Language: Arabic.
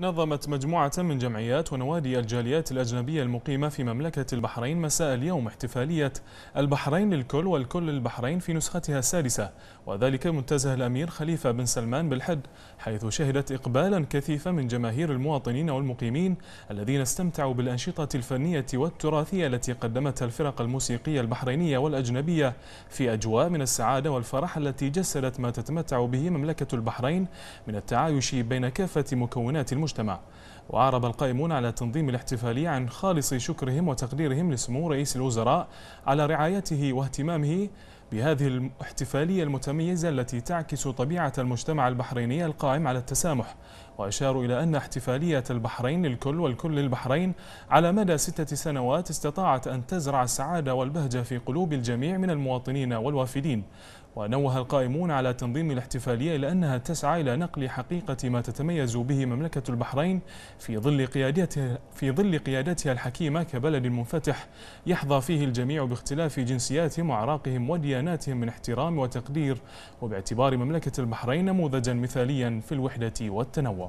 نظمت مجموعة من جمعيات ونوادي الجاليات الأجنبية المقيمة في مملكة البحرين مساء اليوم احتفالية البحرين للكل والكل للبحرين في نسختها السادسة وذلك منتزه الأمير خليفة بن سلمان بالحد حيث شهدت إقبالا كثيفا من جماهير المواطنين والمقيمين الذين استمتعوا بالأنشطة الفنية والتراثية التي قدمتها الفرق الموسيقية البحرينية والأجنبية في أجواء من السعادة والفرح التي جسدت ما تتمتع به مملكة البحرين من التعايش بين كافة مكونات المجتمع المجتمع وأعرب القائمون على تنظيم الاحتفالية عن خالص شكرهم وتقديرهم لسمو رئيس الوزراء على رعايته واهتمامه بهذه الاحتفالية المتميزة التي تعكس طبيعة المجتمع البحريني القائم على التسامح وأشاروا إلى أن احتفالية البحرين للكل والكل للبحرين على مدى ستة سنوات استطاعت أن تزرع السعادة والبهجة في قلوب الجميع من المواطنين والوافدين ونوه القائمون على تنظيم الاحتفالية إلى أنها تسعى إلى نقل حقيقة ما تتميز به مملكة البحرين في ظل قيادتها في ظل قيادتها الحكيمة كبلد منفتح يحظى فيه الجميع باختلاف جنسياتهم وأعراقهم ودياناتهم من احترام وتقدير وباعتبار مملكة البحرين نموذجا مثاليا في الوحدة والتنوع